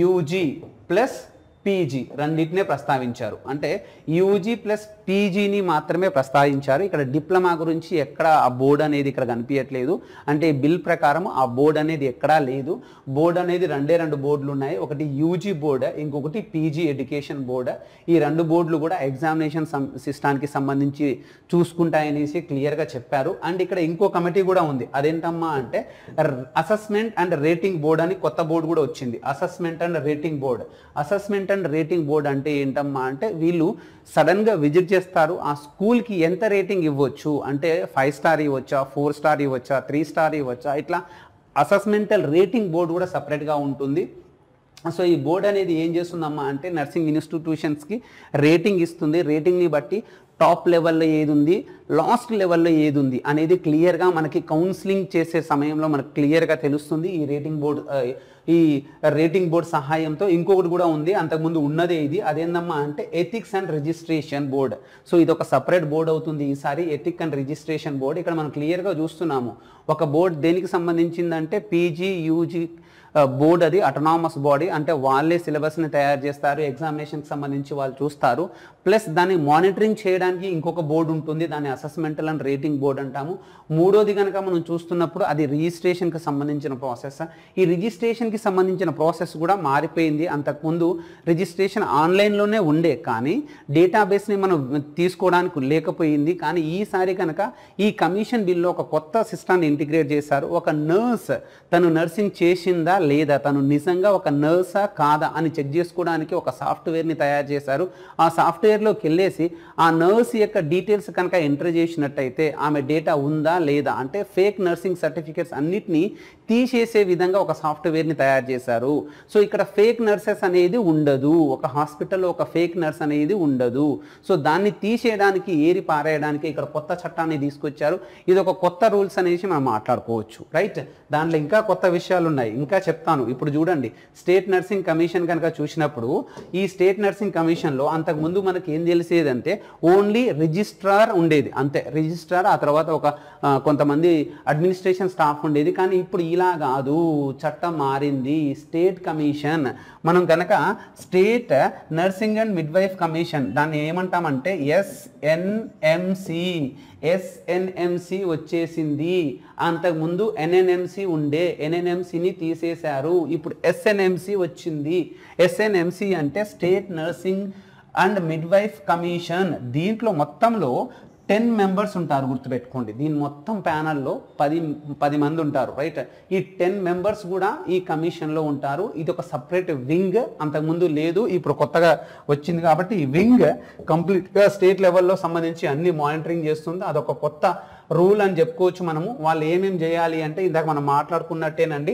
యూజీ ప్లస్ పీజీ రెండింటినే ప్రస్తావించారు అంటే యూజీ ప్లస్ పీజీని మాత్రమే ప్రస్తావించారు ఇక్కడ డిప్లొమా గురించి ఎక్కడ ఆ బోర్డు అనేది ఇక్కడ కనిపించట్లేదు అంటే బిల్ ప్రకారం ఆ బోర్డు అనేది ఎక్కడా లేదు బోర్డు అనేది రెండే రెండు బోర్డులు ఉన్నాయి ఒకటి యూజీ బోర్డు ఇంకొకటి పీజీ ఎడ్యుకేషన్ బోర్డు ఈ రెండు బోర్డులు కూడా ఎగ్జామినేషన్ సిస్టానికి సంబంధించి చూసుకుంటాయనేసి క్లియర్గా చెప్పారు అండ్ ఇక్కడ ఇంకో కమిటీ కూడా ఉంది అదేంటమ్మా అంటే అసెస్మెంట్ అండ్ రేటింగ్ బోర్డు అని కొత్త బోర్డు కూడా వచ్చింది assessment and rating board assessment and rating board అంటే ఏంటమ్మా అంటే వీళ్ళు సడన్గా విజిట్ చేస్తారు ఆ స్కూల్కి ఎంత రేటింగ్ ఇవ్వచ్చు అంటే ఫైవ్ స్టార్ ఇవ్వచ్చా ఫోర్ స్టార్ ఇవ్వచ్చా త్రీ స్టార్ ఇవ్వచ్చా ఇట్లా అసెస్మెంటల్ రేటింగ్ బోర్డు కూడా సపరేట్గా ఉంటుంది సో ఈ బోర్డు అనేది ఏం చేస్తుందమ్మా అంటే నర్సింగ్ ఇన్స్టిట్యూషన్స్కి రేటింగ్ ఇస్తుంది రేటింగ్ని బట్టి టాప్ లెవెల్లో ఏది ఉంది లాస్ట్ లెవెల్లో ఏది ఉంది అనేది క్లియర్గా మనకి కౌన్సిలింగ్ చేసే సమయంలో మనకు క్లియర్గా తెలుస్తుంది ఈ రేటింగ్ బోర్డు ఈ రేటింగ్ బోర్డు సహాయంతో ఇంకొకటి కూడా ఉంది అంతకుముందు ఉన్నదే ఇది అదేందమ్మా అంటే ethics and registration board so ఇది ఒక సపరేట్ బోర్డు అవుతుంది ఈసారి ఎథిక్ అండ్ రిజిస్ట్రేషన్ బోర్డు ఇక్కడ మనం క్లియర్గా చూస్తున్నాము ఒక బోర్డు దేనికి సంబంధించిందంటే పీజీ యూజీ బోర్డ్ అది అటనామస్ బాడీ అంటే వాళ్ళే సిలబస్ని తయారు చేస్తారు ఎగ్జామినేషన్కి సంబంధించి వాళ్ళు చూస్తారు ప్లస్ దాన్ని మానిటరింగ్ చేయడానికి ఇంకొక బోర్డు ఉంటుంది దాని అసెస్మెంటల్ అండ్ రేటింగ్ బోర్డు అంటాము మూడోది కనుక మనం చూస్తున్నప్పుడు అది రిజిస్ట్రేషన్కి సంబంధించిన ప్రాసెస్ ఈ రిజిస్ట్రేషన్కి సంబంధించిన ప్రాసెస్ కూడా మారిపోయింది అంతకుముందు రిజిస్ట్రేషన్ ఆన్లైన్లోనే ఉండే కానీ డేటాబేస్ని మనం తీసుకోవడానికి లేకపోయింది కానీ ఈసారి కనుక ఈ కమిషన్ బిల్లో ఒక కొత్త సిస్టాన్ని ఇంటిగ్రేట్ చేశారు ఒక నర్స్ తను నర్సింగ్ చేసిందా లేదా తను నిజంగా ఒక నర్సా కాదా అని చెక్ చేసుకోవడానికి ఒక సాఫ్ట్వేర్ని తయారు చేశారు ఆ సాఫ్ట్వేర్లోకి వెళ్ళేసి ఆ నర్స్ యొక్క డీటెయిల్స్ కనుక ఎంటర్ చేసినట్టయితే ఆమె డేటా ఉందా లేదా అంటే ఫేక్ నర్సింగ్ సర్టిఫికేట్స్ అన్నిటినీ తీసేసే విధంగా ఒక సాఫ్ట్వేర్ని తయారు చేశారు సో ఇక్కడ ఫేక్ నర్సెస్ అనేది ఉండదు ఒక హాస్పిటల్లో ఒక ఫేక్ నర్స్ అనేది ఉండదు సో దాన్ని తీసేయడానికి ఏరి పారేయడానికి ఇక్కడ కొత్త చట్టాన్ని తీసుకొచ్చారు ఇది ఒక కొత్త రూల్స్ అనేసి మనం మాట్లాడుకోవచ్చు రైట్ దాంట్లో ఇంకా కొత్త విషయాలు ఉన్నాయి ఇంకా చెప్తాను ఇప్పుడు చూడండి స్టేట్ నర్సింగ్ కమిషన్ కనుక చూసినప్పుడు ఈ స్టేట్ నర్సింగ్ కమిషన్లో అంతకుముందు మనకి ఏం తెలిసేదంటే ఓన్లీ రిజిస్ట్రార్ ఉండేది అంతే రిజిస్ట్రార్ ఆ తర్వాత ఒక కొంతమంది అడ్మినిస్ట్రేషన్ స్టాఫ్ ఉండేది కానీ ఇప్పుడు ఇలా కాదు చట్టం మారింది స్టేట్ కమిషన్ మనం కనుక state nursing and midwife commission దాన్ని ఏమంటామంటే ఎస్ఎన్ఎంసి ఎస్ఎన్ఎంసి వచ్చేసింది అంతకుముందు ఎన్ఎన్ఎంసి ఉండే ఎన్ఎన్ఎంసిని తీసేశారు ఇప్పుడు ఎస్ఎన్ఎంసి వచ్చింది ఎస్ఎన్ఎంసి అంటే state nursing and midwife commission దీంట్లో మొత్తంలో టెన్ మెంబర్స్ ఉంటారు గుర్తుపెట్టుకోండి దీని మొత్తం ప్యానల్లో పది పది మంది ఉంటారు రైట్ ఈ టెన్ మెంబర్స్ కూడా ఈ కమిషన్లో ఉంటారు ఇది ఒక సపరేట్ వింగ్ అంతకుముందు లేదు ఇప్పుడు కొత్తగా వచ్చింది కాబట్టి ఈ వింగ్ కంప్లీట్గా స్టేట్ లెవెల్లో సంబంధించి అన్ని మానిటరింగ్ చేస్తుంది అదొక కొత్త రూల్ అని చెప్పుకోవచ్చు మనము వాళ్ళు ఏమేమి చేయాలి అంటే ఇందాక మనం మాట్లాడుకున్నట్టేనండి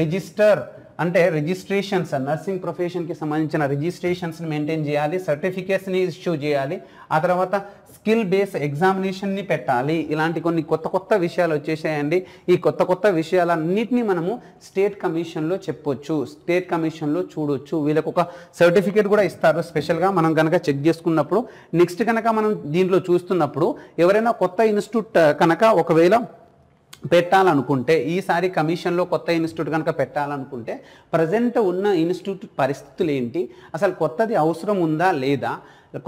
రిజిస్టర్ అంటే రిజిస్ట్రేషన్స్ నర్సింగ్ ప్రొఫెషన్కి సంబంధించిన రిజిస్ట్రేషన్స్ని మెయింటైన్ చేయాలి సర్టిఫికేట్స్ని ఇష్యూ చేయాలి ఆ తర్వాత స్కిల్ బేస్ ఎగ్జామినేషన్ని పెట్టాలి ఇలాంటి కొన్ని కొత్త కొత్త విషయాలు వచ్చేసాయండి ఈ కొత్త కొత్త విషయాలన్నింటినీ మనము స్టేట్ కమిషన్లో చెప్పొచ్చు స్టేట్ కమిషన్లో చూడొచ్చు వీళ్ళకు ఒక సర్టిఫికేట్ కూడా ఇస్తారు స్పెషల్గా మనం కనుక చెక్ చేసుకున్నప్పుడు నెక్స్ట్ కనుక మనం దీంట్లో చూస్తున్నప్పుడు ఎవరైనా కొత్త ఇన్స్టిట్యూట్ కనుక ఒకవేళ పెట్టాలనుకుంటే ఈసారి కమిషన్లో కొత్త ఇన్స్టిట్యూట్ కనుక పెట్టాలనుకుంటే ప్రజెంట్ ఉన్న ఇన్స్టిట్యూట్ పరిస్థితులు ఏంటి అసలు కొత్తది అవసరం ఉందా లేదా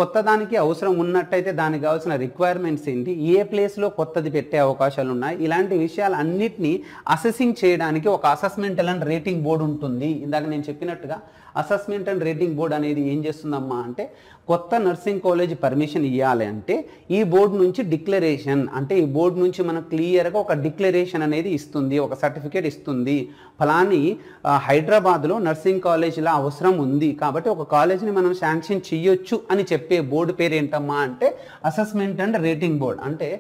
కొత్త దానికి అవసరం ఉన్నట్టయితే దానికి కావాల్సిన రిక్వైర్మెంట్స్ ఏంటి ఏ ప్లేస్లో కొత్తది పెట్టే అవకాశాలు ఉన్నాయి ఇలాంటి విషయాలు అన్నిటినీ అసెసింగ్ చేయడానికి ఒక అసెస్మెంట్ అలాంటి రేటింగ్ బోర్డు ఉంటుంది ఇందాక నేను చెప్పినట్టుగా అసెస్మెంట్ అండ్ రేటింగ్ బోర్డు అనేది ఏం చేస్తుందమ్మా అంటే కొత్త నర్సింగ్ కాలేజ్ పర్మిషన్ ఇవ్వాలి అంటే ఈ బోర్డు నుంచి డిక్లరేషన్ అంటే ఈ బోర్డు నుంచి మనం క్లియర్గా ఒక డిక్లరేషన్ అనేది ఇస్తుంది ఒక సర్టిఫికేట్ ఇస్తుంది ఫలాని హైదరాబాద్లో నర్సింగ్ కాలేజీలో అవసరం ఉంది కాబట్టి ఒక కాలేజీని మనం శాంక్షన్ చేయొచ్చు అని చెప్పే బోర్డు పేరు ఏంటమ్మా అంటే అసెస్మెంట్ అండ్ రేటింగ్ బోర్డు అంటే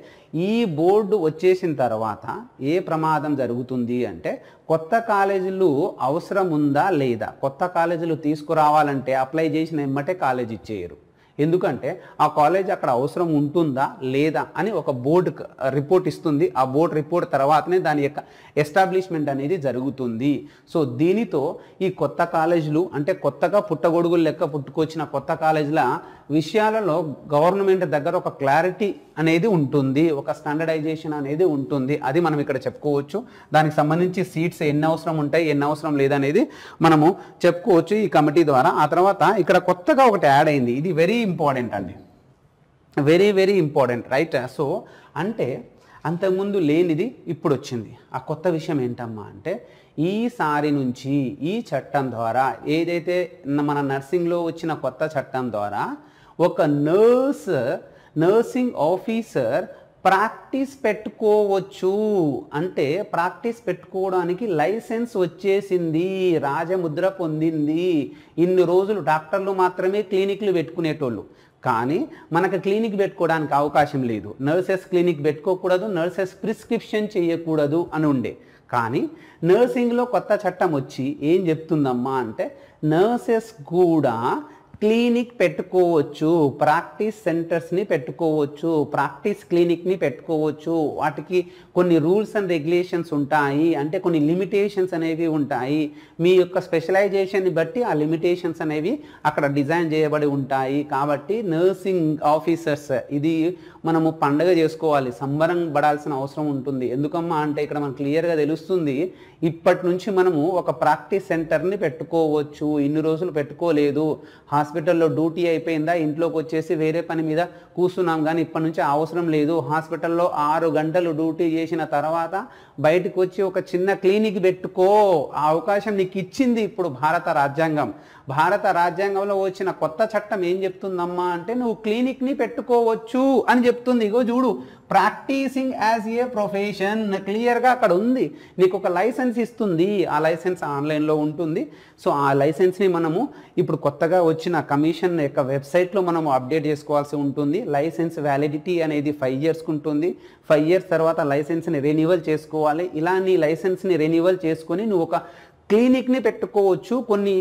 ఈ బోర్డు వచ్చేసిన తర్వాత ఏ ప్రమాదం జరుగుతుంది అంటే కొత్త కాలేజీలు అవసరం ఉందా లేదా కొత్త కాలేజీలు తీసుకురావాలంటే అప్లై చేసిన ఎమ్మటే కాలేజ్ ఇచ్చేయరు ఎందుకంటే ఆ కాలేజ్ అక్కడ అవసరం ఉంటుందా లేదా అని ఒక బోర్డు రిపోర్ట్ ఇస్తుంది ఆ బోర్డు రిపోర్ట్ తర్వాతనే దాని యొక్క ఎస్టాబ్లిష్మెంట్ అనేది జరుగుతుంది సో దీనితో ఈ కొత్త కాలేజీలు అంటే కొత్తగా పుట్టగొడుగులు లెక్క పుట్టుకొచ్చిన కొత్త కాలేజీల విషయాలలో గవర్నమెంట్ దగ్గర ఒక క్లారిటీ అనేది ఉంటుంది ఒక స్టాండర్డైజేషన్ అనేది ఉంటుంది అది మనం ఇక్కడ చెప్పుకోవచ్చు దానికి సంబంధించి సీట్స్ ఎన్ని అవసరం ఉంటాయి ఎన్ని అవసరం లేదనేది మనము చెప్పుకోవచ్చు ఈ కమిటీ ద్వారా ఆ తర్వాత ఇక్కడ కొత్తగా ఒకటి యాడ్ అయింది ఇది వెరీ వెరీ ఇంపార్టెంట్ అండి very very important right so అంటే అంతకుముందు లేనిది ఇప్పుడు వచ్చింది ఆ కొత్త విషయం ఏంటమ్మా అంటే ఈసారి నుంచి ఈ చట్టం ద్వారా ఏదైతే మన నర్సింగ్లో వచ్చిన కొత్త చట్టం ద్వారా ఒక నర్స్ నర్సింగ్ ఆఫీసర్ ప్రాక్టీస్ పెట్టుకోవచ్చు అంటే ప్రాక్టీస్ పెట్టుకోవడానికి లైసెన్స్ వచ్చేసింది రాజముద్ర పొందింది ఇన్ని రోజులు డాక్టర్లు మాత్రమే క్లినిక్లు పెట్టుకునేటోళ్ళు కానీ మనకు క్లినిక్ పెట్టుకోవడానికి అవకాశం లేదు నర్సెస్ క్లినిక్ పెట్టుకోకూడదు నర్సెస్ ప్రిస్క్రిప్షన్ చేయకూడదు అని ఉండే కానీ నర్సింగ్లో కొత్త చట్టం వచ్చి ఏం చెప్తుందమ్మా అంటే నర్సెస్ కూడా క్లినిక్ పెట్టుకోవచ్చు ప్రాక్టీస్ సెంటర్స్ని పెట్టుకోవచ్చు ప్రాక్టీస్ క్లినిక్ని పెట్టుకోవచ్చు వాటికి కొన్ని రూల్స్ అండ్ రెగ్యులేషన్స్ ఉంటాయి అంటే కొన్ని లిమిటేషన్స్ అనేవి ఉంటాయి మీ యొక్క స్పెషలైజేషన్ని బట్టి ఆ లిమిటేషన్స్ అనేవి అక్కడ డిజైన్ చేయబడి ఉంటాయి కాబట్టి నర్సింగ్ ఆఫీసర్స్ ఇది మనము పండగ చేసుకోవాలి సంబరం పడాల్సిన అవసరం ఉంటుంది ఎందుకమ్మా అంటే ఇక్కడ మనకు క్లియర్గా తెలుస్తుంది ఇప్పటి నుంచి మనము ఒక ప్రాక్టీస్ సెంటర్ని పెట్టుకోవచ్చు ఇన్ని రోజులు పెట్టుకోలేదు హాస్పిటల్లో డ్యూటీ అయిపోయిందా ఇంట్లోకి వచ్చేసి వేరే పని మీద కూర్చున్నాం కానీ ఇప్పటి నుంచి అవసరం లేదు హాస్పిటల్లో ఆరు గంటలు డ్యూటీ చేసిన తర్వాత బయటకు వచ్చి ఒక చిన్న క్లినిక్ పెట్టుకో ఆ అవకాశం నీకు ఇచ్చింది ఇప్పుడు భారత రాజ్యాంగం భారత రాజ్యాంగంలో వచ్చిన కొత్త చట్టం ఏం చెప్తుందమ్మా అంటే నువ్వు క్లినిక్ని పెట్టుకోవచ్చు అని చెప్తుంది ఇగో చూడు ప్రాక్టీసింగ్ యాజ్ ఏ ప్రొఫెషన్ క్లియర్గా అక్కడ ఉంది నీకు ఒక లైసెన్స్ ఇస్తుంది ఆ లైసెన్స్ ఆన్లైన్లో ఉంటుంది సో ఆ లైసెన్స్ని మనము ఇప్పుడు కొత్తగా వచ్చిన కమిషన్ యొక్క వెబ్సైట్లో మనము అప్డేట్ చేసుకోవాల్సి ఉంటుంది లైసెన్స్ వ్యాలిడిటీ అనేది ఫైవ్ ఇయర్స్కి ఉంటుంది ఫైవ్ ఇయర్స్ తర్వాత లైసెన్స్ని రెన్యువల్ చేసుకోవాలి ఇలా నీ లైసెన్స్ని రెన్యువల్ చేసుకొని నువ్వు ఒక క్లినిక్ని పెట్టుకోవచ్చు కొన్ని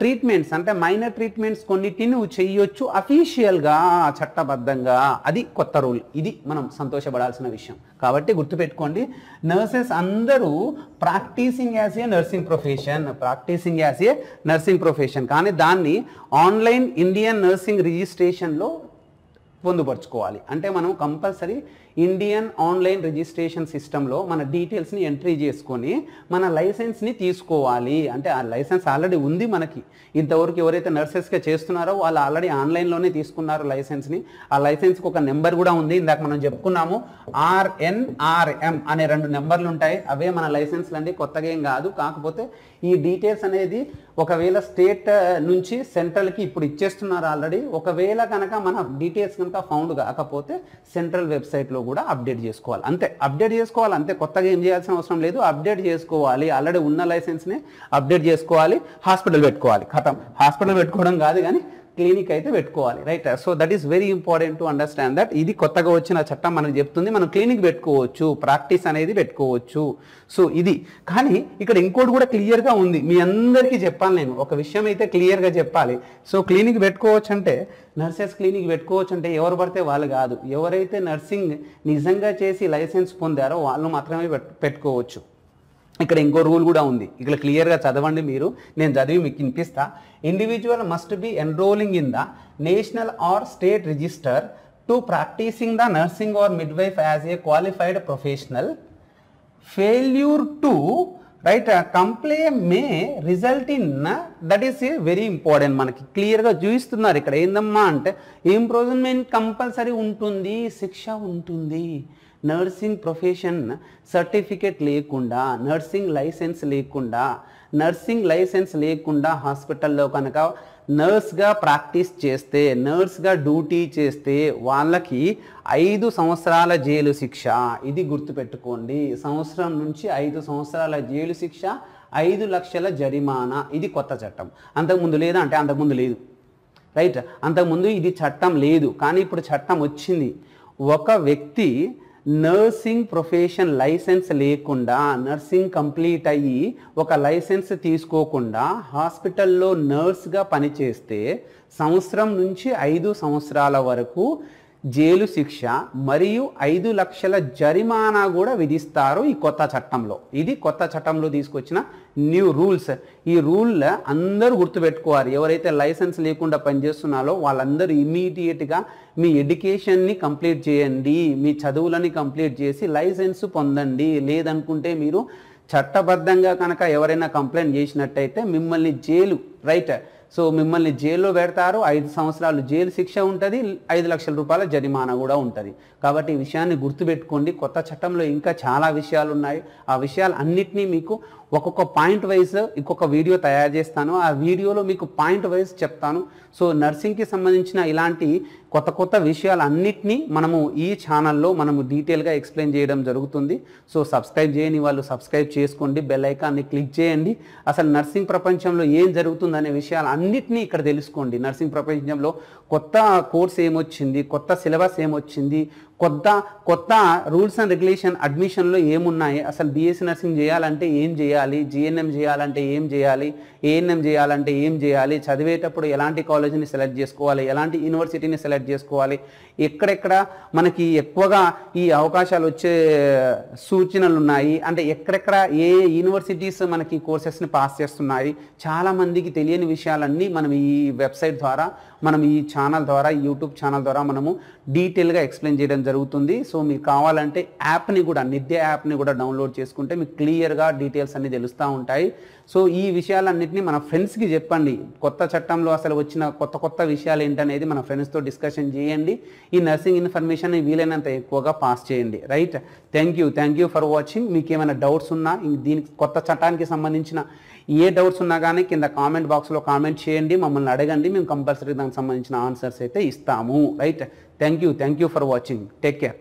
ట్రీట్మెంట్స్ అంటే మైనర్ ట్రీట్మెంట్స్ కొన్నిటిని నువ్వు చేయొచ్చు అఫీషియల్గా చట్టబద్ధంగా అది కొత్త రూల్ ఇది మనం సంతోషపడాల్సిన విషయం కాబట్టి గుర్తుపెట్టుకోండి నర్సెస్ అందరూ practising as a nursing profession practising as a nursing profession కానీ దాన్ని ఆన్లైన్ ఇండియన్ నర్సింగ్ రిజిస్ట్రేషన్లో పొందుపరుచుకోవాలి అంటే మనం కంపల్సరీ ఇండియన్ ఆన్లైన్ రిజిస్ట్రేషన్ సిస్టంలో మన డీటెయిల్స్ని ఎంట్రీ చేసుకొని మన లైసెన్స్ని తీసుకోవాలి అంటే ఆ లైసెన్స్ ఆల్రెడీ ఉంది మనకి ఇంతవరకు ఎవరైతే నర్సెస్గా చేస్తున్నారో వాళ్ళు ఆల్రెడీ ఆన్లైన్లోనే తీసుకున్నారు లైసెన్స్ని ఆ లైసెన్స్కి ఒక నెంబర్ కూడా ఉంది ఇందాక మనం చెప్పుకున్నాము ఆర్ఎన్ఆర్ఎం అనే రెండు నెంబర్లు ఉంటాయి అవే మన లైసెన్స్లు అండి కొత్తగా ఏం కాదు కాకపోతే ఈ డీటెయిల్స్ అనేది ఒకవేళ స్టేట్ నుంచి సెంట్రల్కి ఇప్పుడు ఇచ్చేస్తున్నారు ఆల్రెడీ ఒకవేళ కనుక మన డీటెయిల్స్ కనుక ఫౌండ్ కాకపోతే సెంట్రల్ వెబ్సైట్లో లో కూడా అప్డేట్ చేసుకోవాలి అంతే అప్డేట్ చేసుకోవాలి అంతే కొత్తగా ఏం చేయాల్సిన అవసరం లేదు అప్డేట్ చేసుకోవాలి ఆల్రెడీ ఉన్న లైసెన్స్ని అప్డేట్ చేసుకోవాలి హాస్పిటల్ పెట్టుకోవాలి కథం హాస్పిటల్ పెట్టుకోవడం కాదు కానీ క్లినిక్ అయితే పెట్టుకోవాలి right so that is very important to understand that ఇది కొత్తగా వచ్చిన చట్టం మనకు చెప్తుంది మనం క్లినిక్ పెట్టుకోవచ్చు ప్రాక్టీస్ అనేది పెట్టుకోవచ్చు సో ఇది కానీ ఇక్కడ ఇంకోటి కూడా క్లియర్గా ఉంది మీ అందరికీ చెప్పాలి నేను ఒక విషయం అయితే క్లియర్గా చెప్పాలి సో క్లినిక్ పెట్టుకోవచ్చు అంటే నర్సెస్ క్లినిక్ పెట్టుకోవచ్చు అంటే ఎవరు పడితే వాళ్ళు కాదు ఎవరైతే నర్సింగ్ నిజంగా చేసి లైసెన్స్ పొందారో వాళ్ళు మాత్రమే పెట్టుకోవచ్చు ఇక్కడ ఇంకో రూల్ కూడా ఉంది ఇక్కడ క్లియర్గా చదవండి మీరు నేను చదివి మీకు వినిపిస్తా individual must be enrolling in the national or state register to practising the nursing or midwife as a qualified professional failure to right complain may result in that is a very important మనకి క్లియర్గా చూపిస్తున్నారు ఇక్కడ ఏందమ్మా అంటే improvement compulsory ఉంటుంది శిక్ష ఉంటుంది nursing profession certificate లేకుండా నర్సింగ్ లైసెన్స్ లేకుండా నర్సింగ్ లైసెన్స్ లేకుండా హాస్పిటల్లో కనుక నర్స్గా ప్రాక్టీస్ చేస్తే నర్స్గా డ్యూటీ చేస్తే వాళ్ళకి ఐదు సంవత్సరాల జైలు శిక్ష ఇది గుర్తుపెట్టుకోండి సంవత్సరం నుంచి ఐదు సంవత్సరాల జైలు శిక్ష ఐదు లక్షల జరిమానా ఇది కొత్త చట్టం అంతకుముందు లేదా అంటే అంతకుముందు లేదు రైట్ అంతకుముందు ఇది చట్టం లేదు కానీ ఇప్పుడు చట్టం వచ్చింది ఒక వ్యక్తి నర్సింగ్ ప్రొఫెషన్ లైసెన్స్ లేకుండా నర్సింగ్ కంప్లీట్ అయ్యి ఒక లైసెన్స్ తీసుకోకుండా హాస్పిటల్లో నర్స్గా పనిచేస్తే సంవత్సరం నుంచి ఐదు సంవత్సరాల వరకు జైలు శిక్ష మరియు ఐదు లక్షల జరిమానా కూడా విధిస్తారు ఈ కొత్త చట్టంలో ఇది కొత్త చట్టంలో తీసుకొచ్చిన న్యూ రూల్స్ ఈ రూల్ అందరూ గుర్తుపెట్టుకోవాలి ఎవరైతే లైసెన్స్ లేకుండా పనిచేస్తున్నారో వాళ్ళందరూ ఇమీడియట్గా మీ ఎడ్యుకేషన్ని కంప్లీట్ చేయండి మీ చదువులని కంప్లీట్ చేసి లైసెన్స్ పొందండి లేదనుకుంటే మీరు చట్టబద్ధంగా కనుక ఎవరైనా కంప్లైంట్ చేసినట్టయితే మిమ్మల్ని జైలు రైట్ సో మిమ్మల్ని జైల్లో పెడతారు ఐదు సంవత్సరాలు జైలు శిక్ష ఉంటుంది ఐదు లక్షల రూపాయల జరిమానా కూడా ఉంటుంది కాబట్టి ఈ విషయాన్ని గుర్తుపెట్టుకోండి కొత్త చట్టంలో ఇంకా చాలా విషయాలు ఉన్నాయి ఆ విషయాలు అన్నిటినీ మీకు ఒక్కొక్క పాయింట్ వైజ్ ఇంకొక వీడియో తయారు చేస్తాను ఆ వీడియోలో మీకు పాయింట్ వైజ్ చెప్తాను సో నర్సింగ్కి సంబంధించిన ఇలాంటి కొత్త కొత్త విషయాలన్నింటినీ మనము ఈ ఛానల్లో మనము డీటెయిల్గా ఎక్స్ప్లెయిన్ చేయడం జరుగుతుంది సో సబ్స్క్రైబ్ చేయని వాళ్ళు సబ్స్క్రైబ్ చేసుకోండి బెల్ ఐకాన్ని క్లిక్ చేయండి అసలు నర్సింగ్ ప్రపంచంలో ఏం జరుగుతుందనే విషయాలు అన్నింటినీ ఇక్కడ తెలుసుకోండి నర్సింగ్ ప్రపంచంలో కొత్త కోర్స్ ఏమొచ్చింది కొత్త సిలబస్ ఏమొచ్చింది కొత్త కొత్త రూల్స్ అండ్ రెగ్యులేషన్ అడ్మిషన్లో ఏమున్నాయి అసలు బీఎస్సీ నర్సింగ్ చేయాలంటే ఏం చేయాలి జీఎన్ఎం చేయాలంటే ఏం చేయాలి ఏఎన్ఎం చేయాలంటే ఏం చేయాలి చదివేటప్పుడు ఎలాంటి కాలేజీని సెలెక్ట్ చేసుకోవాలి ఎలాంటి యూనివర్సిటీని సెలెక్ట్ చేసుకోవాలి ఎక్కడెక్కడ మనకి ఎక్కువగా ఈ అవకాశాలు వచ్చే సూచనలు ఉన్నాయి అంటే ఎక్కడెక్కడ ఏ యూనివర్సిటీస్ మనకి కోర్సెస్ని పాస్ చేస్తున్నాయి చాలామందికి తెలియని విషయాలన్నీ మనం ఈ వెబ్సైట్ ద్వారా మనం ఈ ఛానల్ ద్వారా యూట్యూబ్ ఛానల్ ద్వారా మనము డీటెయిల్గా ఎక్స్ప్లెయిన్ చేయడం జరుగుతుంది సో మీకు కావాలంటే యాప్ని కూడా నిద్య యాప్ని కూడా డౌన్లోడ్ చేసుకుంటే మీకు క్లియర్గా డీటెయిల్స్ అన్నీ తెలుస్తూ ఉంటాయి సో ఈ విషయాలన్నింటినీ మన ఫ్రెండ్స్కి చెప్పండి కొత్త చట్టంలో అసలు వచ్చిన కొత్త కొత్త విషయాలు ఏంటనేది మన ఫ్రెండ్స్తో డిస్కషన్ చేయండి ఈ నర్సింగ్ ఇన్ఫర్మేషన్ వీలైనంత ఎక్కువగా పాస్ చేయండి right thank you thank you for watching మీకు ఏమైనా డౌట్స్ ఉన్నా దీనికి కొత్త చట్టానికి సంబంధించిన ఏ డౌట్స్ ఉన్నా కానీ కింద కామెంట్ బాక్స్లో కామెంట్ చేయండి మమ్మల్ని అడగండి మేము కంపల్సరీ దానికి సంబంధించిన ఆన్సర్స్ అయితే ఇస్తాము right thank you thank you for watching take care